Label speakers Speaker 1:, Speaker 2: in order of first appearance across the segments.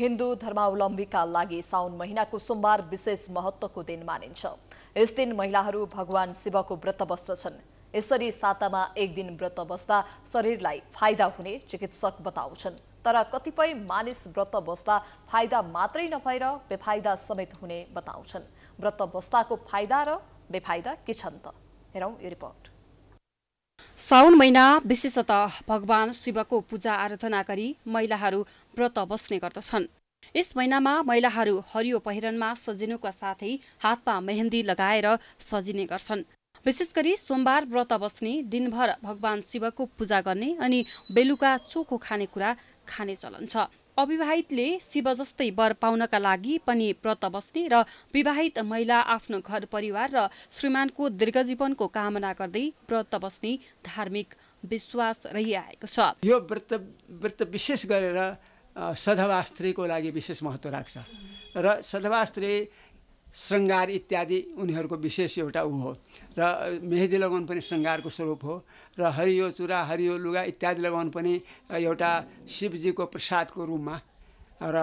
Speaker 1: हिन्दू धर्मावलम्बीका लागि साउन महिनाको सोमबार विशेष महत्त्वको दिन मानिन्छ यस दिन महिलाहरू भगवान शिवको व्रत बस्दछन् यसरी सातामा एक दिन व्रत बस्दा शरीरलाई फाइदा हुने चिकित्सक बताउँछन् तर कतिपय मानिस व्रत बस्दा फाइदा मात्रै नभएर बेफाइदा समेत हुने बताउँछन् व्रत बस्दाको फाइदा र बेफाइदा के छन् त हेरौँ यो रिपोर्ट
Speaker 2: साउन महिना विशेषतः भगवान शिवको पूजा आराधना गरी महिलाहरू व्रत बस्ने गर्दछन् यस महिनामा महिलाहरू हरियो पहिरनमा सजिनुका साथै हातमा मेहेन्दी लगाएर सजिने गर्छन् विशेष गरी सोमबार व्रत बस्ने दिनभर भगवान शिवको पूजा गर्ने अनि बेलुका चोखो खानेकुरा खाने चलन छ अविवाहितले शिव जस्तै वर पाउनका लागि पनि व्रत बस्ने र विवाहित महिला आफ्नो घर परिवार र श्रीमानको दीर्घजीवनको कामना गर्दै व्रत बस्ने धार्मिक विश्वास रहिआएको छ
Speaker 3: यो व्रत व्रत विशेष गरेर सधवास्त्रीको लागि विशेष महत्त्व राख्छ र सधवास्त्री शृङ्गार इत्यादि उनीहरूको विशेष एउटा ऊ हो र मेहेदी लगाउनु पनि शृङ्गारको स्वरूप हो र हरियो चुरा हरियो लुगा इत्यादि लगाउनु पनि एउटा शिवजीको प्रसादको रूपमा र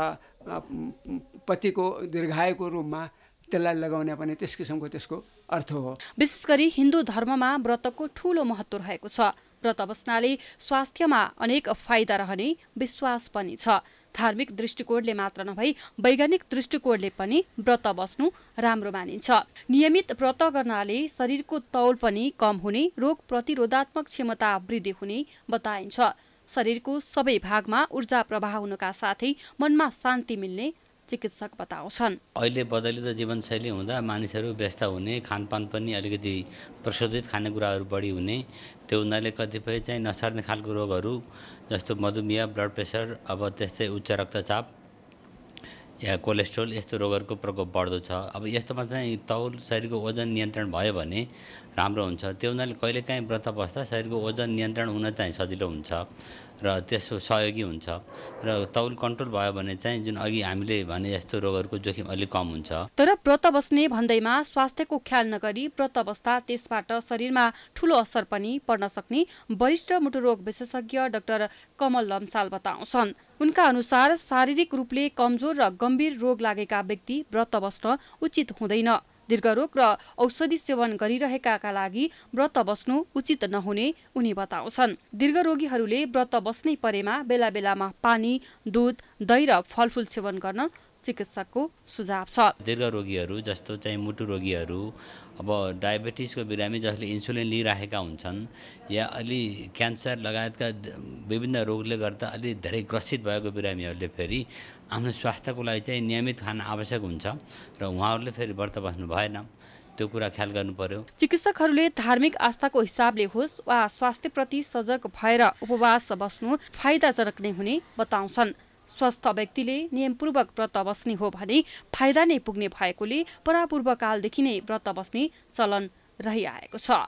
Speaker 3: पतिको दीर्घायुको रूपमा त्यसलाई लगाउने पनि त्यस किसिमको त्यसको अर्थ हो
Speaker 2: विशेष गरी हिन्दू धर्ममा व्रतको ठुलो महत्त्व रहेको छ व्रत बस्नाले स्वास्थ्यमा अनेक फाइदा रहने विश्वास पनि छ धार्मिक दृष्टिकोणले मात्र नभई वैज्ञानिक दृष्टिकोणले पनि व्रत बस्नु राम्रो मानिन्छ नियमित व्रत गर्नाले शरीरको तौल पनि कम हुने रोग प्रतिरोधात्मक क्षमता वृद्धि हुने बताइन्छ शरीरको सबै भागमा ऊर्जा प्रवाह हुनका साथै मनमा शान्ति मिल्ने चिकित्सक बताउँछन्
Speaker 4: अहिले बदलिँदो जीवनशैली हुँदा मानिसहरू व्यस्त हुने खानपान पनि अलिकति प्रशोधित खानेकुराहरू बढी हुने त्यो हुनाले कतिपय चाहिँ नसर्ने खालको रोगहरू जस्तो मधुमेह ब्लड प्रेसर अब त्यस्तै उच्च रक्तचाप या कोलेस्ट्रोल यस्तो रोगहरूको प्रकोप बढ्दो छ अब यस्तोमा चाहिँ तौल शरीरको ओजन नियन्त्रण भयो भने राम्रो हुन्छ त्यो हुनाले कहिलेकाहीँ व्रत बस्दा शरीरको ओजन नियन्त्रण हुन चाहिँ सजिलो हुन्छ र त्यसको सहयोगी हुन्छ र तौल कन्ट्रोल भयो भने चाहिँ जुन अघि हामीले भने यस्तो रोगहरूको जोखिम अलिक कम हुन्छ
Speaker 2: तर व्रत बस्ने भन्दैमा स्वास्थ्यको ख्याल नगरी व्रत बस्दा त्यसबाट शरीरमा ठुलो असर पनि पर्न सक्ने वरिष्ठ मुटुरोग विशेषज्ञ डाक्टर कमल लम्साल बताउँछन् उनका अनुसार शारीरिक रूपले कमजोर र गम्भीर रोग लागेका व्यक्ति व्रत बस्न उचित हुँदैन दीर्घरोग र औषधि सेवन गरिरहेकाका लागि व्रत बस्नु उचित नहुने उनी बताउँछन् दीर्घरोगीहरूले व्रत बस्नै परेमा बेला बेलामा पानी दुध दही र फलफुल सेवन गर्न चिकित्सकको सुझाव छ
Speaker 4: दीर्घ रोगीहरू जस्तो चाहिँ मुटु रोगीहरू अब डायबेटिसको बिरामी जसले इन्सुलिन लिइराखेका हुन्छन् या अलि क्यान्सर लगायतका विभिन्न रोगले गर्दा अलि धेरै ग्रसित भएको बिरामीहरूले फेरि आफ्नो स्वास्थ्यको लागि चाहिँ नियमित खान आवश्यक हुन्छ र उहाँहरूले फेरि व्रत बस्नु भएन त्यो कुरा ख्याल गर्नु पर्यो
Speaker 2: चिकित्सकहरूले धार्मिक आस्थाको हिसाबले होस् वा स्वास्थ्यप्रति सजग भएर उपवास बस्नु फाइदाजनक नै हुने बताउँछन् स्वस्थ व्यक्तिले नियमपूर्वक व्रत बस्ने हो भने फाइदा नै पुग्ने भएकोले परापूर्वकालदेखि नै व्रत बस्ने चलन रहिआएको छ